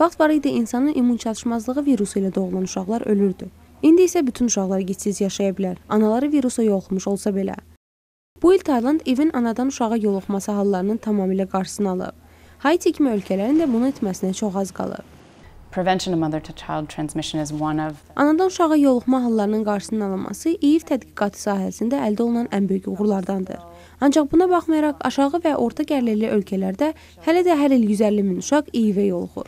Vaxt var idi insanın immunçatışmazlığı virusu ilə doğulan uşaqlar ölürdü. İndi isə bütün uşaqlar gitsiz yaşaya bilər. Anaları virusa yoluxmuş olsa belə. Bu il Tayland evin anadan uşağa yoluxması hallarının tamamilə qarşısını alıb. Haiti kimi ölkələrin də bunu etməsinə çox az qalıb. Prevention of mother-to-child transmission is one of Anadan uşağa yoluxma hallarının qarşısının alınması EİV tədqiqatı sahəsində əldə olunan ən böyük uğurlardandır. Ancaq buna baxmayaraq aşağı və orta gəlirli ölkələrdə hələ də hər il 150 min uşaq İİV yoluxur.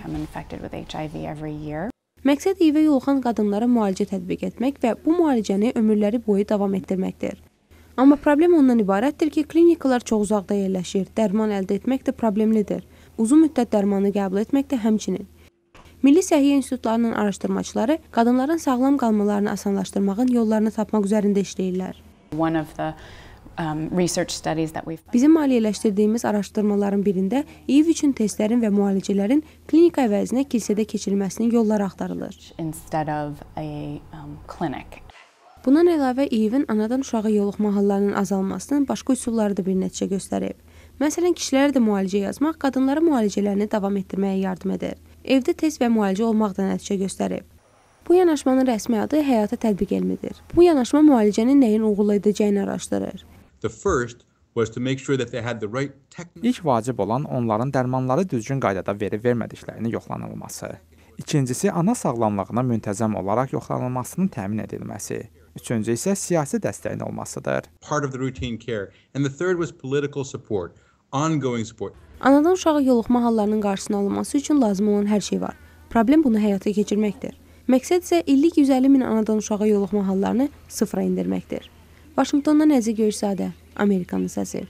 Məqsəd İİV yoluxan qadınlara müalicə tətbiq etmək və bu müalicəni ömürləri boyu davam etdirməkdir. Amma problem ondan ibarətdir ki, klinikalar çox uzaqda yerləşir, dərman əldə etmək də problemlidir. Uzun müddət dərmanı qəbul etmək də həmçinin. Milli Səhiyyə İnstitutlarının araşdırmaçıları qadınların sağlam qalmalarını asanlaşdırmağın yollarını tapmaq üzərində işləyirlər. One of the Um, Bizim maliyyələşdirdiyimiz araşdırmaların birində İİV üçün testlərin və müalicələrin klinika əvəzinə kilsədə keçirilməsinin yolları axtarılır. Um, Bundan əlavə İİV-in anadan uşağa yoluxma hallarının azalmasının başqa üsulları da bir nəticə göstərib. Məsələn, kişilərə də müalicə yazmaq qadınlara müalicələrini davam etdirməyə yardım edir. Evdə test və müalicə olmaq da nəticə göstərib. Bu yanaşmanın rəsmi adı həyata tətbiq elmidir. Bu yanaşma müalicənin nəyin uğurlu edəcəyini araşdırır. İlk vacib olan onların dərmanları düzgün qaydada verib-vermədiklərinin yoxlanılması. İkincisi, ana sağlamlığına müntəzəm olaraq yoxlanılmasının təmin edilməsi. Üçüncü isə siyasi dəstəyin olmasıdır. Part of the routine care and the third was political support, ongoing support. Anadan uşağa yoluxma hallarının qarşısının alınması üçün lazım olan hər şey var. Problem bunu həyata keçirməkdir. Məqsəd isə illik 150 min anadan uşağa yoluxma hallarını sıfıra endirməkdir. Vaşinqtondan Əziz Göyşadə, Amerikanın səsi.